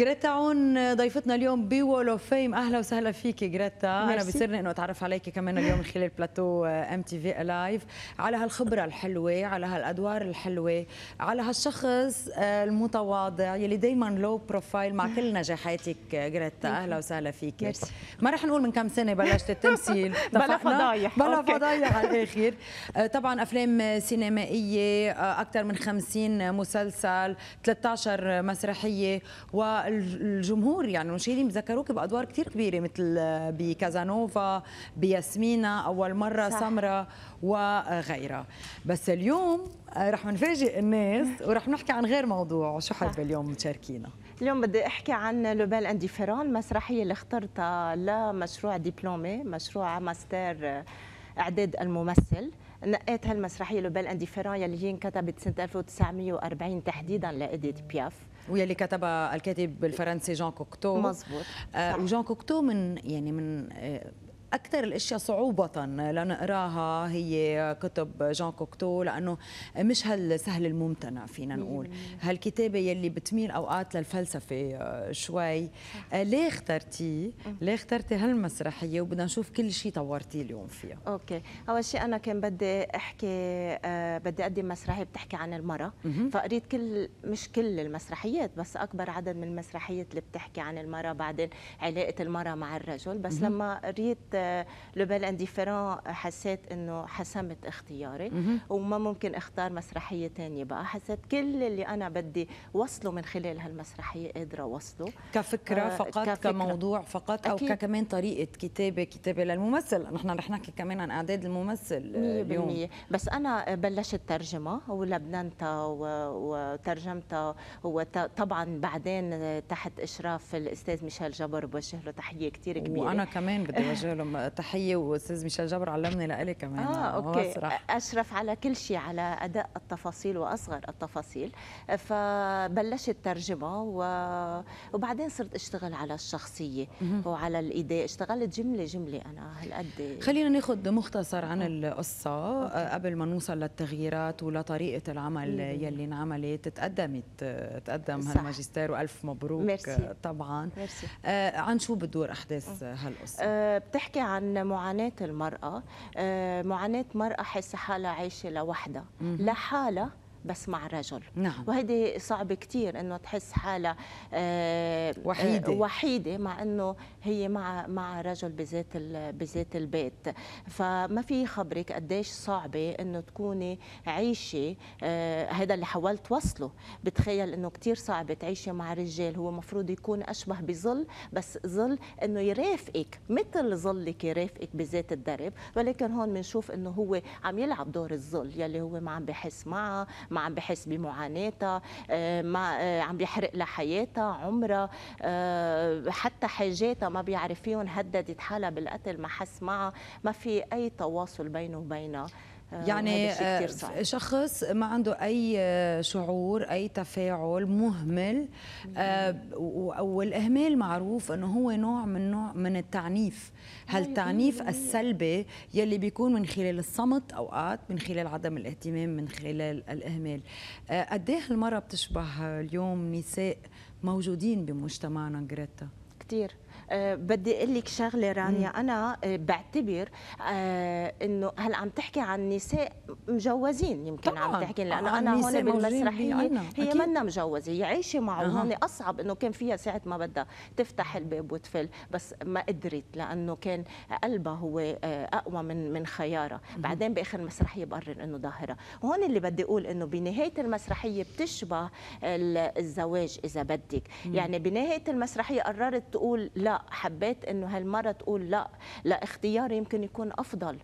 جريتا عون ضيفتنا اليوم بول اوف فيم اهلا وسهلا فيكي جريتا انا بصيرني انه اتعرف عليك كمان اليوم من خلال بلاتو ام تي في الايف على هالخبره الحلوه على هالادوار الحلوه على هالشخص آه، المتواضع يلي دائما لو بروفايل مع كل نجاحاتك آه، جريتا اهلا وسهلا فيكي ما رح نقول من كم سنه بلشت التمثيل بلا فضايح بلا فضايح على الاخر آه، طبعا افلام سينمائيه اكثر من 50 مسلسل 13 مسرحيه و الجمهور يعني المشاهدين بذكروك بادوار كثير كبيره مثل آه، بكازانوفا بياسمينا اول مره صح. سمره وغيرها بس اليوم آه، رح نفاجئ الناس ورح نحكي عن غير موضوع شو حابه اليوم تشاركينا اليوم بدي احكي عن لوبال انديفيرون المسرحيه اللي اخترتها لمشروع دبلومي مشروع ماستر آه، اعداد الممثل نقيت هالمسرحيه لوبال انديفيرون يلي هي انكتبت سنه 1940 تحديدا لاديت بياف واللي كتبها الكاتب الفرنسي جان كوكتو مظبوط آه وجان كوكتو من يعني من آه اكثر الاشياء صعوبه لنقراها هي كتب جان كوكتو لانه مش هالسهل الممتنع فينا نقول هالكتابه يلي بتميل اوقات للفلسفه شوي آه، ليه اخترتي ليه اخترتي هالمسرحيه وبدنا نشوف كل شيء طورتيه اليوم فيها اوكي اول شيء انا كان بدي احكي آه، بدي اقدم مسرحيه بتحكي عن المراه فقريت كل مش كل المسرحيات بس اكبر عدد من المسرحيات اللي بتحكي عن المراه بعدين علاقه المراه مع الرجل بس لما قريت لو بيل انديفيرون حسيت انه حسمت اختياري وما ممكن اختار مسرحيه ثانيه بقى حسيت كل اللي انا بدي وصله من خلال هالمسرحيه قادره وصله كفكره آه فقط كفكرة. كموضوع فقط او أكيد. كمان طريقه كتابه كتابه للممثل نحن رح نحكي كمان عن اعداد الممثل آه، اليوم بس انا بلشت ترجمه ولبنانتها وترجمتها وطبعا بعدين تحت اشراف الاستاذ ميشيل جبر بوجه له تحيه كثير كبيره وانا كمان بدي اوجه له تحيه واستاذ ميشيل جبر علمني لإلي كمان اه يعني اوكي اشرف على كل شيء على اداء التفاصيل واصغر التفاصيل فبلشت ترجمه و... وبعدين صرت اشتغل على الشخصيه وعلى الإيداء اشتغلت جمله جمله انا هالقد خلينا ناخذ مختصر عن آه. القصه آه، قبل ما نوصل للتغييرات ولطريقه العمل يلي انعملت تقدمت تقدم صح. هالماجستير والف مبروك ميرسي. طبعا ميرسي. آه، عن شو بتدور احداث هالقصه بتحكي بتحكي عن معاناة المرأة آه، معاناة مرأة حس حالها عايشة لوحدها لحالها بس مع رجل نعم. وهذه صعبة كثير أنه تحس حالها آه، وحيدة آه، وحيدة مع أنه هي مع مع رجل بذات بذات البيت فما في خبرك قديش صعبة أنه تكوني عيشة هذا آه، اللي حاولت وصله بتخيل أنه كثير صعبة تعيشي مع رجال هو مفروض يكون أشبه بظل بس ظل أنه يرافقك مثل ظلك يرافقك بذات الدرب ولكن هون بنشوف أنه هو عم يلعب دور الظل يلي هو ما عم بحس معه ما عم بحس بمعاناتها آه، ما آه، عم بيحرق لها حياتها عمرها آه، حتى حاجاتها ما بيعرف فيهم هددت حالها بالقتل ما حس معها ما في أي تواصل بينه وبينها آه، يعني آه، شخص ما عنده اي آه، شعور اي تفاعل مهمل والاهمال معروف انه هو نوع من نوع من التعنيف هالتعنيف السلبي يلي بيكون من خلال الصمت اوقات من خلال عدم الاهتمام من خلال الاهمال قديه المرأة بتشبه اليوم نساء موجودين بمجتمعنا جريتا كثير آه، بدي اقول لك شغله رانيا انا آه، بعتبر آه، انه هلا عم تحكي عن نساء مجوزين يمكن طبعاً. عم تحكي لانه انا هون بالمسرحيه هي منا مجوزه هي عايشه معه أه. هون اصعب انه كان فيها ساعه ما بدها تفتح الباب وتفل بس ما قدرت لانه كان قلبها هو اقوى من من خيارها بعدين باخر المسرحيه بقرر انه ظاهره هون اللي بدي اقول انه بنهايه المسرحيه بتشبه الزواج اذا بدك يعني بنهايه المسرحيه قررت تقول لا حبيت انه هالمره تقول لا لا اختياري يمكن يكون افضل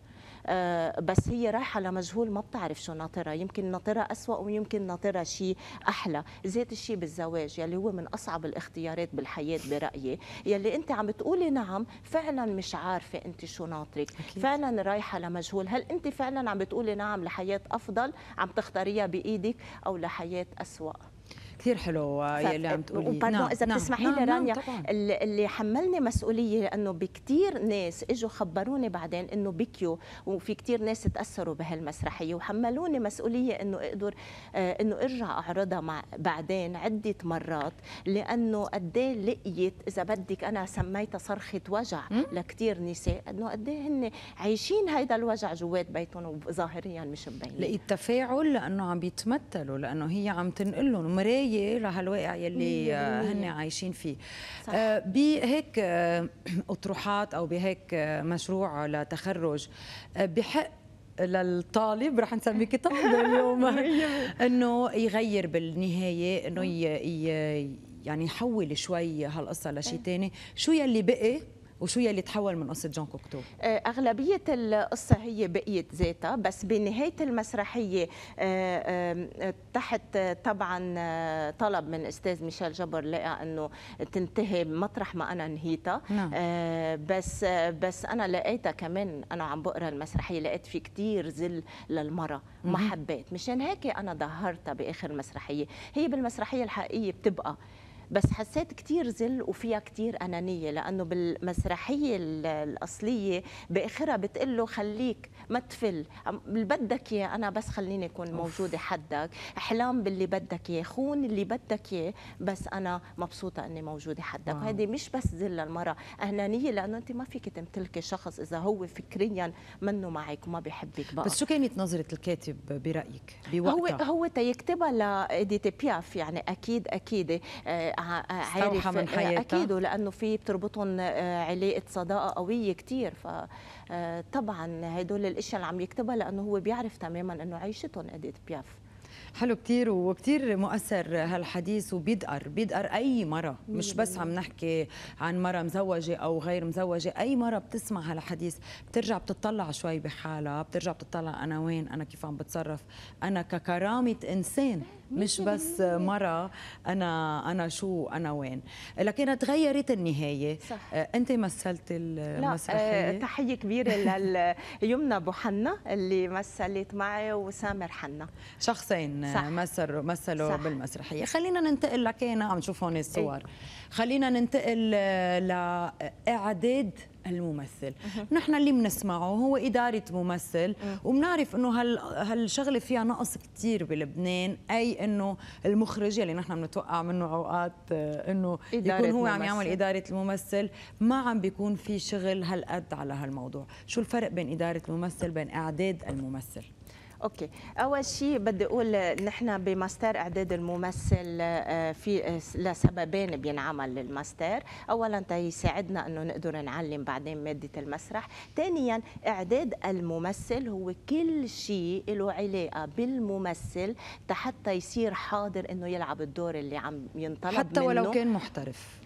آه، بس هي رايحة لمجهول ما بتعرف شو ناطرها يمكن ناطرها أسوأ ويمكن ناطرها شيء أحلى زيت الشيء بالزواج يلي هو من أصعب الاختيارات بالحياة برأيي يلي أنت عم تقولي نعم فعلا مش عارفة أنت شو ناطرك أكيد. فعلا رايحة لمجهول هل أنت فعلا عم بتقولي نعم لحياة أفضل عم تختاريها بإيدك أو لحياة أسوأ كثير حلو يلي عم تقولي وباردون نعم. اذا نعم. بتسمحي نعم. لي نعم، رانيا نعم. اللي حملني مسؤوليه لانه بكثير ناس اجوا خبروني بعدين انه بكيوا وفي كثير ناس تاثروا بهالمسرحيه وحملوني مسؤوليه انه اقدر آه، انه ارجع اعرضها مع بعدين عده مرات لانه قد ايه لقيت اذا بدك انا سميتها صرخه وجع لكثير نساء انه قد ايه هن عايشين هيدا الوجع جوات بيتهم وظاهريا مش مبين لقيت تفاعل لانه عم بيتمثلوا لانه هي عم تنقل لهم مرايه حكايه لهالواقع يلي آه، هن عايشين فيه صح. آه، بهيك آه، اطروحات او بهيك مشروع لتخرج بحق للطالب رح نسميك طالب اليوم انه يغير بالنهايه انه يعني يحول شوي هالقصه لشيء ثاني إيه. شو يلي بقي وشو يلي تحول من قصه جون كوكتو آه، اغلبيه القصه هي بقيت ذاتها بس بنهايه المسرحيه آه، تحت طبعا آه، طلب من استاذ ميشيل جبر لقى انه تنتهي مطرح ما انا نهيتها نعم. بس بس انا لقيتها كمان انا عم بقرا المسرحيه لقيت في كثير ذل للمراه ما حبيت مشان هيك انا ظهرتها باخر المسرحيه هي بالمسرحيه الحقيقيه بتبقى بس حسيت كثير زل وفيها كثير انانيه لانه بالمسرحيه الاصليه باخرها بتقول له خليك ما تفل اللي بدك اياه انا بس خليني اكون موجوده حدك احلام باللي بدك اياه خون اللي بدك اياه بس انا مبسوطه اني موجوده حدك وهذه مش بس ذل للمراه انانيه لانه انت ما فيك تمتلكي شخص اذا هو فكريا منه معك وما بحبك بقى بس شو كانت نظره الكاتب برايك بوقتها هو هو تيكتبها لإيديتي بياف يعني اكيد اكيد آه، عارف من إيه، حياتها اكيد لانه في بتربطهم آه، علاقه صداقه قويه كثير ف آه، طبعا هدول الاشياء اللي عم يكتبها لانه هو بيعرف تماما انه عيشتهم اديت بياف حلو كتير وكتير مؤثر هالحديث وبيدقر بيدقر أي مرة مش بس عم نحكي عن مرة مزوجة أو غير مزوجة أي مرة بتسمع هالحديث بترجع بتطلع شوي بحالها بترجع بتطلع أنا وين أنا كيف عم بتصرف أنا ككرامة إنسان مش بس مرة أنا أنا شو أنا وين لكن تغيرت النهاية صح. آه، أنت مثلت المسرحية لا آه، تحية كبيرة ليمنى أبو حنا اللي مثلت معي وسامر حنا شخصين آه، صح. مثلوا مثلوا صح. بالمسرحية خلينا ننتقل لكينا عم نشوف هون الصور إيه. خلينا ننتقل لإعداد الممثل نحن اللي بنسمعه هو إدارة ممثل وبنعرف أنه هال هالشغلة فيها نقص كثير بلبنان أي أنه المخرج اللي نحن بنتوقع منه أوقات آه، أنه يكون هو ممثل. عم يعمل إدارة الممثل ما عم بيكون في شغل هالقد على هالموضوع شو الفرق بين إدارة الممثل بين إعداد الممثل اوكي اول شيء بدي اقول نحن بماستر اعداد الممثل آه، في آه، لسببين بينعمل للماستر اولا تيساعدنا انه نقدر نعلم بعدين ماده المسرح ثانيا اعداد الممثل هو كل شيء له علاقه بالممثل حتى يصير حاضر انه يلعب الدور اللي عم ينطلب حتى منه حتى ولو كان محترف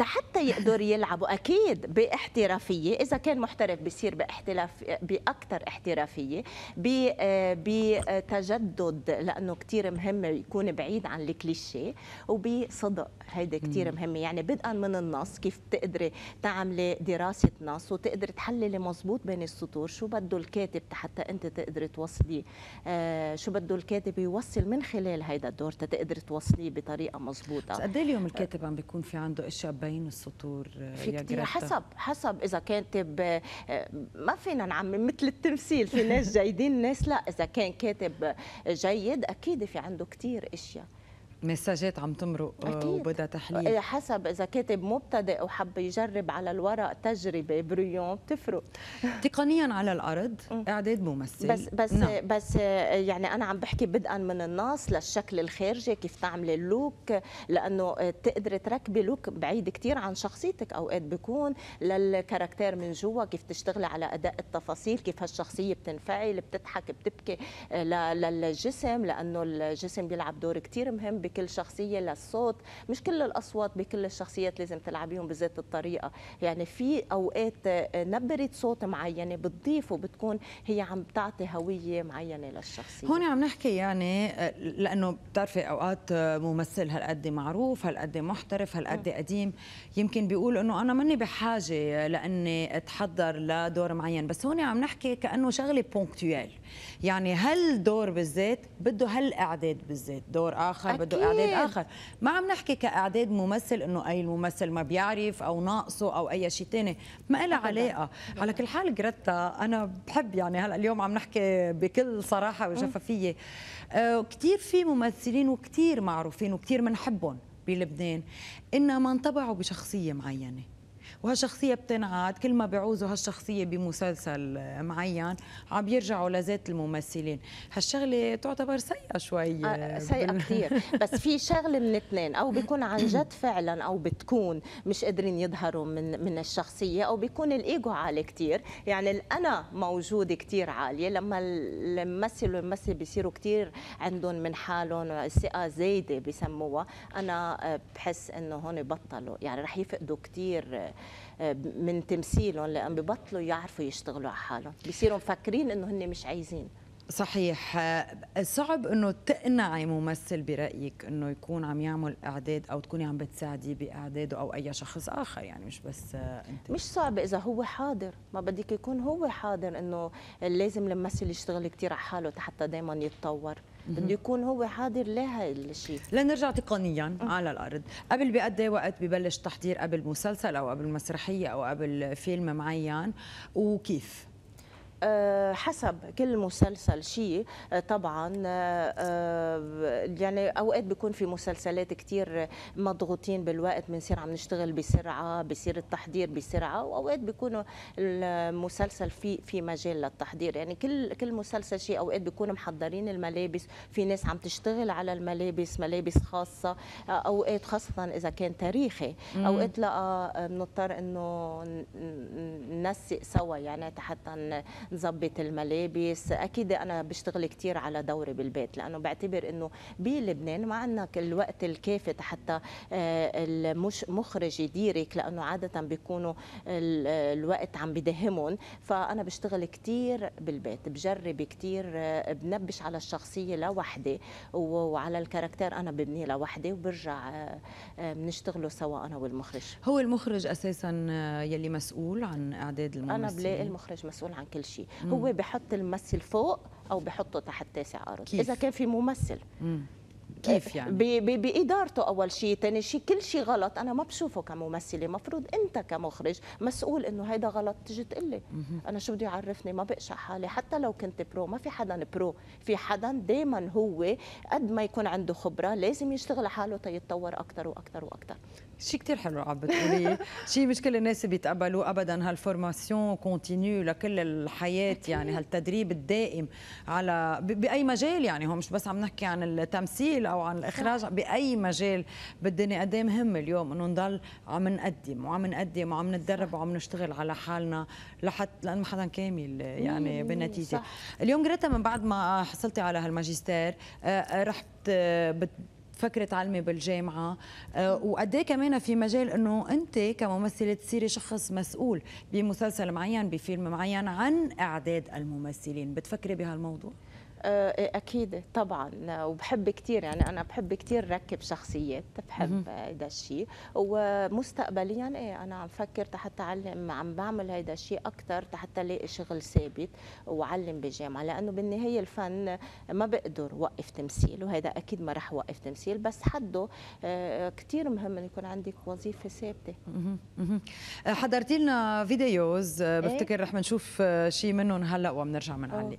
حتى يقدر يلعب اكيد باحترافيه اذا كان محترف بصير باحتراف باكثر احترافيه ب آه، بتجدد لانه كثير مهم يكون بعيد عن الكليشيه وبصدق هيدي كثير مهمه يعني بدءا من النص كيف بتقدري تعملي دراسه نص وتقدري تحللي مزبوط بين السطور شو بده الكاتب حتى انت تقدري توصلي آه، شو بده الكاتب يوصل من خلال هيدا الدور تقدري توصليه بطريقه مزبوطه قد إيه اليوم الكاتب عم بيكون في عنده اشياء بين السطور آه، في كثير حسب حسب اذا كاتب آه، ما فينا نعمم مثل التمثيل في ناس جيدين ناس لا اذا إذا كان كاتب جيد أكيد في عنده كتير أشياء مساجات عم تمرق آه، وبدها تحليل إيه، حسب اذا كاتب مبتدئ وحب يجرب على الورق تجربه بريون بتفرق تقنيا على الارض اعداد ممثل بس بس نعم. بس يعني انا عم بحكي بدءا من النص للشكل الخارجي كيف تعملي اللوك لانه تقدري تركبي لوك بعيد كثير عن شخصيتك اوقات بيكون للكاركتير من جوا كيف تشتغلي على اداء التفاصيل كيف هالشخصيه بتنفعل بتضحك بتبكي آه، للجسم لانه الجسم بيلعب دور كثير مهم بكل شخصيه للصوت مش كل الاصوات بكل الشخصيات لازم تلعبيهم بذات الطريقه يعني في اوقات نبره صوت معينه بتضيف وبتكون هي عم تعطي هويه معينه للشخصيه هون عم نحكي يعني لانه بتعرفي اوقات ممثل هالقد معروف هالقد محترف هالقد قديم يمكن بيقول انه انا ماني بحاجه لاني اتحضر لدور معين بس هون عم نحكي كانه شغله بونكتويل يعني هالدور بالذات بده هالاعداد بالذات دور اخر بده أو إعداد طيب. آخر ما عم نحكي كإعداد ممثل أنه أي الممثل ما بيعرف أو ناقصه أو أي شيء ثاني ما لها علاقة على كل حال جريتا أنا بحب يعني هلأ اليوم عم نحكي بكل صراحة وشفافية آه، كثير في ممثلين وكثير معروفين وكثير بنحبهم بلبنان إنما انطبعوا بشخصية معينة وهالشخصيه بتنعاد كل ما بيعوزوا هالشخصيه بمسلسل معين عم يرجعوا لذات الممثلين هالشغله تعتبر سيئه شوي آه، سيئة سيئه كثير بس في شغله من اثنين او بيكون عن جد فعلا او بتكون مش قادرين يظهروا من من الشخصيه او بيكون الايجو عالي كثير يعني الانا موجودة كثير عاليه لما الممثل والممثل بيصيروا كثير عندهم من حالهم ثقه زايده بسموها انا آه، بحس انه هون بطلوا يعني رح يفقدوا كثير آه، من تمثيلهم لان ببطلوا يعرفوا يشتغلوا على حالهم بصيروا مفكرين انه هن مش عايزين صحيح آه، صعب انه تقنعي ممثل برايك انه يكون عم يعمل اعداد او تكوني عم بتساعدي باعداده او اي شخص اخر يعني مش بس آه، انت مش صعب اذا هو حاضر ما بدك يكون هو حاضر انه لازم الممثل يشتغل كثير على حاله حتى دائما يتطور بده يكون هو حاضر لها الشيء لنرجع تقنيا على الارض قبل بقد وقت ببلش تحضير قبل مسلسل او قبل مسرحيه او قبل فيلم معين وكيف آه، حسب كل مسلسل شيء آه، طبعا آه، يعني اوقات بيكون في مسلسلات كثير مضغوطين بالوقت بنصير عم نشتغل بسرعه بصير التحضير بسرعه واوقات بيكون المسلسل في في مجال للتحضير يعني كل كل مسلسل شيء اوقات بيكونوا محضرين الملابس في ناس عم تشتغل على الملابس ملابس خاصه اوقات خاصه اذا كان تاريخي اوقات لا بنضطر انه ننسق سوا يعني حتى نظبط الملابس اكيد انا بشتغل كثير على دوري بالبيت لانه بعتبر انه بلبنان ما عندنا الوقت الكافي حتى آه، المخرج يديرك لانه عاده بيكونوا الوقت عم بدهمهم فانا بشتغل كثير بالبيت بجرب كثير آه، بنبش على الشخصيه لوحدي وعلى الكاركتير انا ببنيه لوحدي وبرجع آه، بنشتغله سوا انا والمخرج هو المخرج اساسا يلي مسؤول عن اعداد الممثلين انا بلاقي المخرج مسؤول عن كل شيء شيء هو بحط الممثل فوق او بحطه تحت تاسع ارض كيف؟ اذا كان في ممثل مم. كيف آه، يعني؟ بادارته اول شيء، ثاني شيء كل شيء غلط انا ما بشوفه كممثله، مفروض انت كمخرج مسؤول انه هيدا غلط تجي تقول لي، انا شو بده يعرفني ما بقشع حالي، حتى لو كنت برو، ما في حدا برو، في حدا دائما هو قد ما يكون عنده خبره لازم يشتغل حاله تيتطور اكثر واكثر واكثر. شيء كثير حلو عم بتقوليه شيء مش كل الناس بيتقبلوا ابدا هالفورماسيون كونتينيو لكل الحياه يعني هالتدريب الدائم على باي مجال يعني هو مش بس عم نحكي عن التمثيل او عن الاخراج باي مجال بالدنيا قد ايه مهم اليوم انه نضل عم نقدم وعم نقدم وعم نتدرب وعم نشتغل على حالنا لحتى لانه ما حدا كامل يعني بالنتيجه اليوم جريتا من بعد ما حصلتي على هالماجستير آه، آه، رحت آه، بت فكره تعلمي بالجامعه آه، وقد إيه كمان في مجال انه انت كممثله تصيري شخص مسؤول بمسلسل معين بفيلم معين عن اعداد الممثلين بتفكري بهالموضوع آه، آه، اكيد طبعا وبحب كثير يعني انا بحب كثير ركب شخصيات بحب هذا الشيء ومستقبليا ايه انا عم فكر حتى اعلم عم بعمل هذا الشيء اكثر حتى الاقي شغل ثابت وعلم بجامعه لانه بالنهايه الفن ما بقدر وقف تمثيل وهذا اكيد ما راح وقف تمثيل بس حده آه، كثير مهم انه يكون عندك وظيفه ثابته حضرتي لنا فيديوز إيه. بفتكر رح نشوف شيء منهم هلا وبنرجع بنعلق من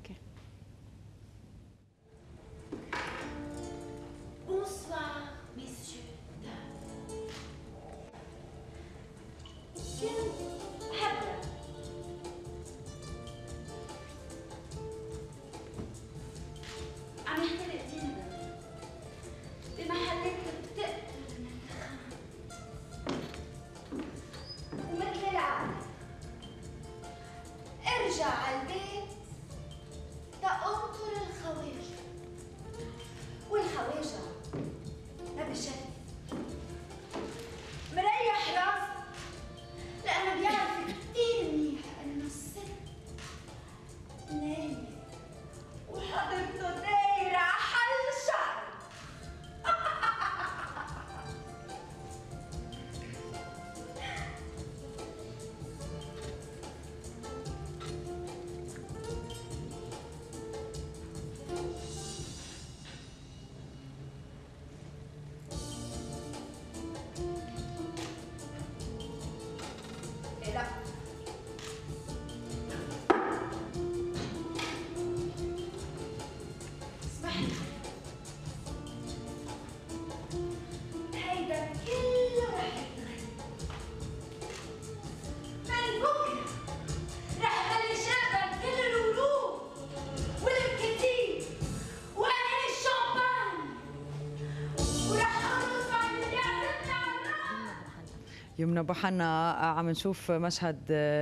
يمنى ابو حنا عم نشوف مشهد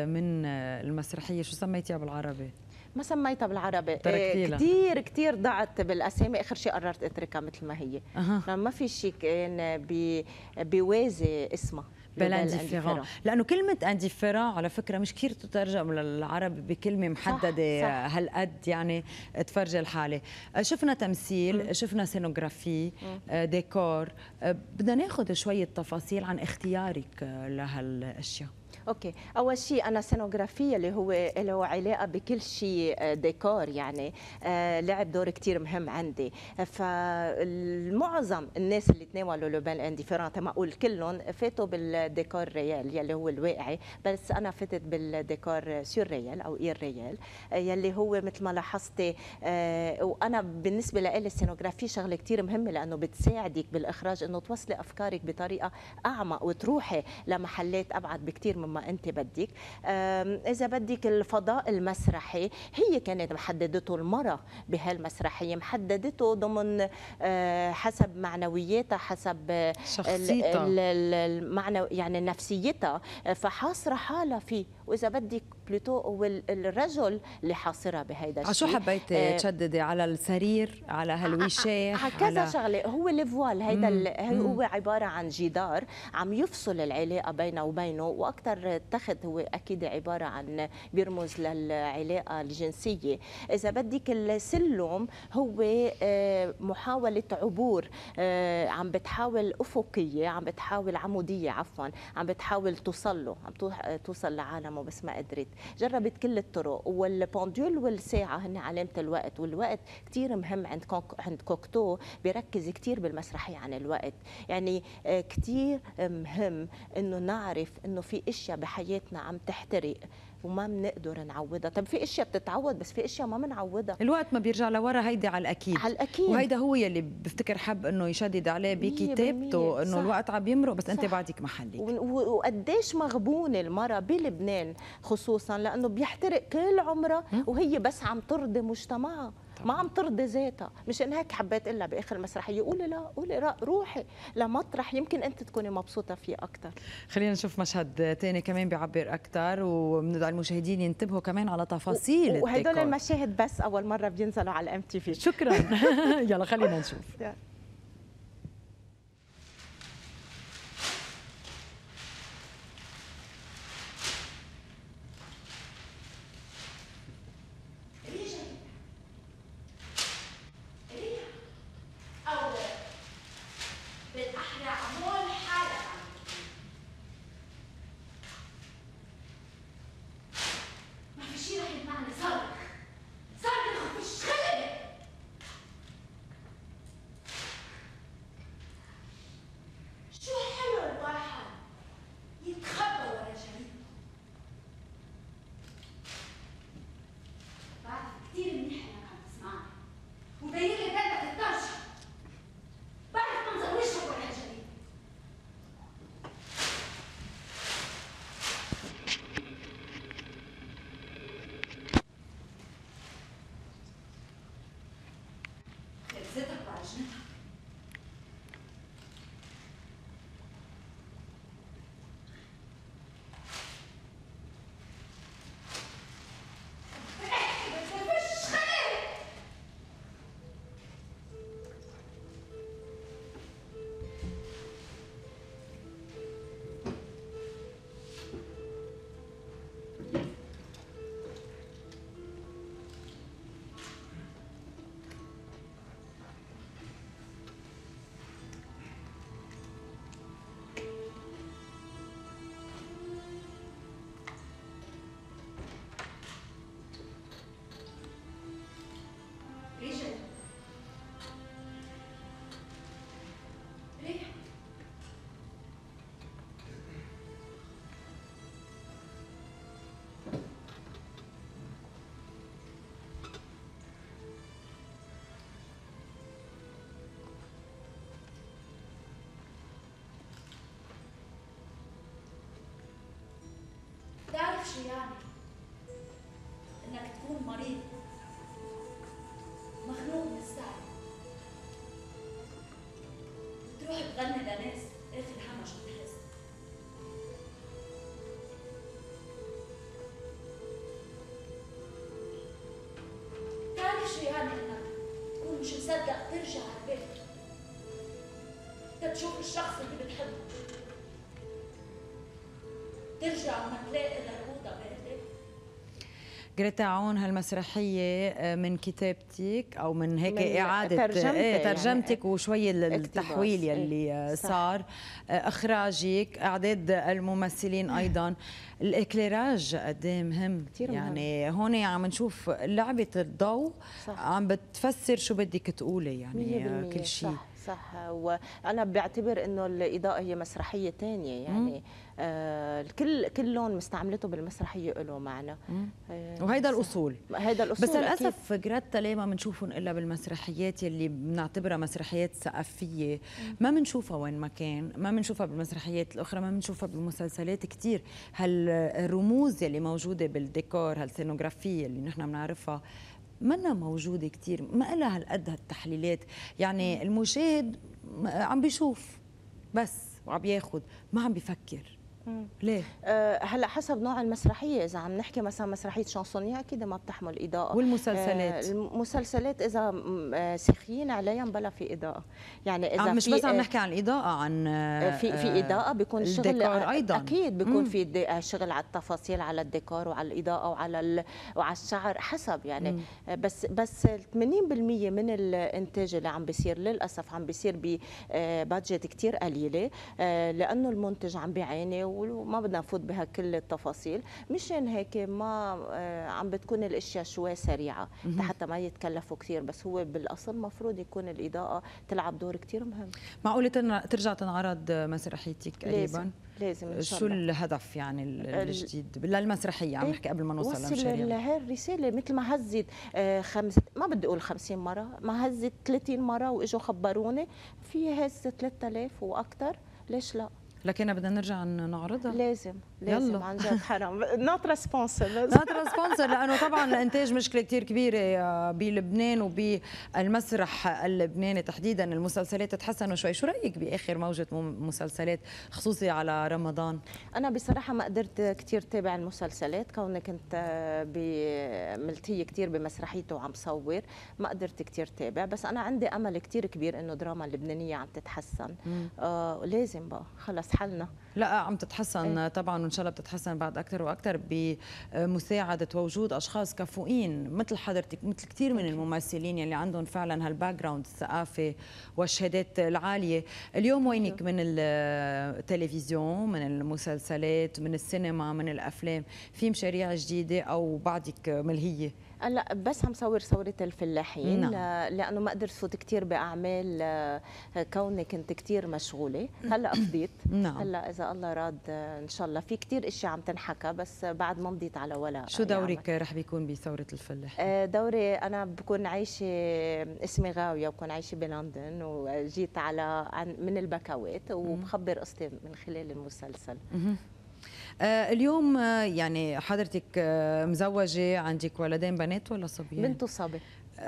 من المسرحيه شو سميتيها بالعربي ما سميتها بالعربي كثير إيه، كتير كتير ضعت بالاسامي اخر شيء قررت اتركها مثل ما هي أه. ما في شيء كان بيوازي اسمها بلا انديفيرون لانه كلمه انديفيرون على فكره مش كثير تترجم للعربي بكلمه محدده هالقد يعني تفرجي الحاله آه، شفنا تمثيل م. شفنا سينوغرافي آه، ديكور آه، بدنا ناخذ شويه تفاصيل عن اختيارك لهالاشياء اوكي اول شيء انا سينوغرافيه اللي هو له علاقه بكل شيء آه، ديكور يعني آه، لعب دور كثير مهم عندي فالمعظم الناس اللي تناولوا لوبان انديفيرون ما اقول كلهم فاتوا بالديكور ريال يلي هو الواقعي بس انا فتت بالديكور سور ريال او اير ريال آه، يلي هو مثل ما لاحظتي وانا بالنسبه لي السينوغرافي شغله كثير مهمه لانه بتساعدك بالاخراج انه توصلي افكارك بطريقه اعمق وتروحي لمحلات ابعد بكثير مما انت بدك اذا بدك الفضاء المسرحي هي كانت محددته المراه بهالمسرحيه محددته ضمن آه، حسب معنوياتها حسب شخصيتها يعني نفسيتها فحاصره حالها فيه واذا بدك بلوتو والرجل اللي حاصرها بهيدا آه، الشيء شو حبيتي آه، تشددي على السرير على هلوي آه، على كذا شغله هو الفوال هيدا هو عباره عن جدار عم يفصل العلاقه بينه وبينه واكثر التخت هو اكيد عباره عن بيرمز للعلاقه الجنسيه اذا بدك السلم هو محاوله عبور عم بتحاول افقيه عم بتحاول عموديه عفوا عم بتحاول توصل له عم توصل لعالمه بس ما قدرت جربت كل الطرق والبوندول والساعه هن علامه الوقت والوقت كثير مهم عند عند كوكتو بيركز كثير بالمسرحيه عن الوقت يعني آه، كثير مهم انه نعرف انه في اشياء بحياتنا عم تحترق وما بنقدر نعوضها طب في اشياء بتتعوض بس في اشياء ما بنعوضها الوقت ما بيرجع لورا هيدي على الاكيد على الاكيد وهيدا هو يلي بفتكر حب انه يشدد عليه بكتابته انه الوقت عم يمرق بس صح. انت بعدك محلي وقديش مغبونه المراه بلبنان خصوصا لانه بيحترق كل عمرها وهي بس عم ترضي مجتمعها ما عم ترضي ذاتها مشان هيك حبيت الا باخر المسرحيه قولي لا قولي لا روحي لمطرح يمكن انت تكوني مبسوطه فيه اكثر خلينا نشوف مشهد ثاني كمان بيعبر اكثر وبندعي المشاهدين ينتبهوا كمان على تفاصيل وهدول المشاهد بس اول مره بينزلوا على الام تي في شكرا يلا خلينا نشوف شو يعني انك تكون مريض مخنوق من السعي تروح تغني لناس اخر همها شو بتحس بتعرف شو يعني انك تكون مش مصدق ترجع على البيت تشوف الشخص اللي بتحبه ترجع ما تلاقي جريتا عون هالمسرحية آه، من كتابتك أو من هيك من إعادة ترجمتك, إيه، يعني، ترجمتك يعني وشوي التحويل إيه، يلي آه، صح. صار آه، إخراجك أعداد الممثلين إيه. أيضا الإكليراج قد مهم يعني هون عم نشوف لعبة الضوء صح. عم بتفسر شو بدك تقولي يعني كل شيء صح وانا بعتبر انه الاضاءه هي مسرحيه ثانيه يعني آه الكل كل لون مستعملته بالمسرحيه له معنى آه وهيدا الاصول هيدا الاصول بس للاسف جراتا ليه ما بنشوفهم الا بالمسرحيات يلي بنعتبرها مسرحيات ثقافيه ما بنشوفها وين ما كان ما بنشوفها بالمسرحيات الاخرى ما بنشوفها بالمسلسلات كثير هالرموز يلي موجوده بالديكور هالسينوغرافيه اللي نحن بنعرفها منا موجوده كثير ما لها هالقد هالتحليلات يعني المشاهد عم بيشوف بس وعم ياخذ ما عم بيفكر مم. ليه؟ أه هلا حسب نوع المسرحيه اذا عم نحكي مثلا مسرحيه شانسونيه اكيد ما بتحمل اضاءه والمسلسلات أه المسلسلات اذا آه، سخين عليها بلا في اضاءه يعني اذا آه، مش بس عم آه، نحكي عن الاضاءه عن في في اضاءه بيكون شغل ايضا اكيد بيكون في شغل على التفاصيل على الديكور وعلى الاضاءه وعلى وعلى الشعر حسب يعني مم. بس بس 80% من الانتاج اللي عم بيصير للاسف عم بيصير ببادجت كثير قليله لانه المنتج عم بيعاني الاول وما بدنا نفوت بها كل التفاصيل مشان هيك ما آه، عم بتكون الاشياء شوي سريعه حتى ما يتكلفوا كثير بس هو بالاصل مفروض يكون الاضاءه تلعب دور كثير مهم معقوله ترجع تنعرض مسرحيتك قريبا لازم إن شاء شو الهدف يعني الجديد للمسرحيه عم إيه، نحكي قبل ما نوصل وصل لهي الرساله مثل ما هزت آه، خمس ما بدي اقول 50 مره ما هزت 30 مره واجوا خبروني في هز 3000 واكثر ليش لا لكن بدنا نرجع نعرضها لازم يلا عن جد حرام نوت ريسبونسبل نوت ريسبونسبل لانه طبعا الانتاج مشكله كثير كبيره آه، بلبنان وبالمسرح اللبناني تحديدا المسلسلات تحسنوا شوي شو رايك باخر موجه مسلسلات خصوصي على رمضان انا بصراحه ما قدرت كثير تابع المسلسلات كوني كنت آه، بملتيه كثير بمسرحيته وعم صور ما قدرت كثير تابع بس انا عندي امل كثير كبير انه دراما اللبنانيه عم تتحسن آه لازم بقى خلص حلنا لا عم تتحسن ايه؟ طبعا وان شاء الله بتتحسن بعد اكثر واكثر بمساعده وجود اشخاص كفؤين مثل حضرتك مثل كثير من الممثلين يلي عندهم فعلا هالباك جراوند الثقافي والشهادات العاليه اليوم وينك من التلفزيون من المسلسلات من السينما من الافلام في مشاريع جديده او بعدك ملهيه هلا بس عم صور صورة الفلاحين نعم. لأنه ما قدرت فوت كثير بأعمال آه، كوني كنت كثير مشغولة هلا فضيت نعم. هلا إذا اذا الله راد ان شاء الله في كثير اشياء عم تنحكى بس بعد ما مضيت على ولا شو دورك يعني رح بيكون بثوره الفلاح آه، دوري انا بكون عايشه اسمي غاويه بكون عايشه بلندن وجيت على من البكوات وبخبر قصتي من خلال المسلسل آه، اليوم آه، يعني حضرتك مزوجه عندك ولدين بنات ولا صبيان بنت وصبي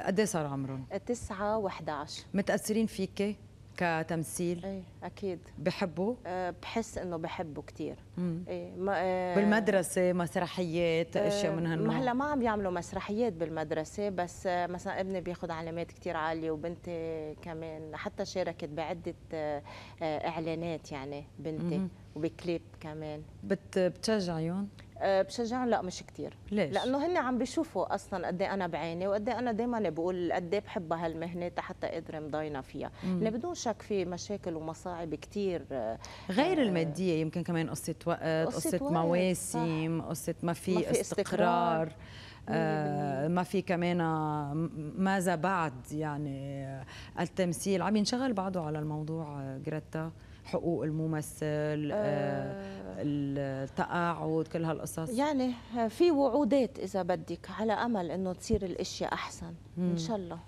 قد إيه صار عمرهم؟ تسعة و11 متأثرين فيكي؟ كتمثيل ايه اكيد بحبه أه بحس انه بحبه كثير ايه أه بالمدرسه مسرحيات أه اشياء من هالنوع هلا ما عم يعملوا مسرحيات بالمدرسه بس إيه، مثلا ابني بياخذ علامات كثير عاليه وبنتي كمان حتى شاركت بعده إيه، اعلانات يعني بنتي وبكليب كمان بت بتشجعيهم آه، بشجعهم لا مش كثير ليش؟ لانه هن عم بيشوفوا اصلا قد إيه انا بعيني وقد إيه انا دائما بقول قد ايه بحب هالمهنه حتى اقدر مضاينه فيها اللي بدون شك في مشاكل ومصاعب كثير آه، غير آه الماديه يمكن كمان قصه وقت قصه, قصة مواسم قصه ما في, ما في استقرار, استقرار. آه ما في كمان آه، ماذا بعد يعني التمثيل عم ينشغل بعده على الموضوع جريتا حقوق الممثل آه، آه. التقاعد كل هالقصص يعني في وعودات اذا بدك على امل انه تصير الاشياء احسن ان شاء الله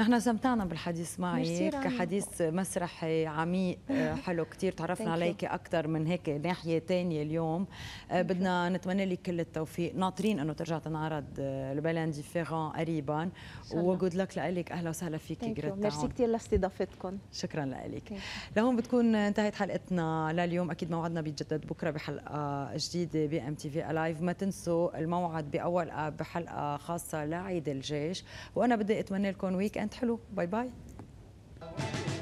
نحن استمتعنا بالحديث معك كحديث مسرحي عميق آه، حلو كثير تعرفنا عليك اكثر من هيك ناحيه ثانيه اليوم آه، بدنا نتمنى لك كل التوفيق ناطرين انه ترجع تنعرض البلان آه، ديفيرون قريبا وجود لك لك اهلا وسهلا فيك جريتا ميرسي كثير لاستضافتكم شكرا لك لهون بتكون انتهت حلقتنا لليوم اكيد موعدنا بيتجدد بكره بحلقه جديده ام تي في الايف ما تنسوا الموعد باول اب بحلقه خاصه لعيد الجيش وانا بدي اتمنى لكم ويك ويك اند حلو باي باي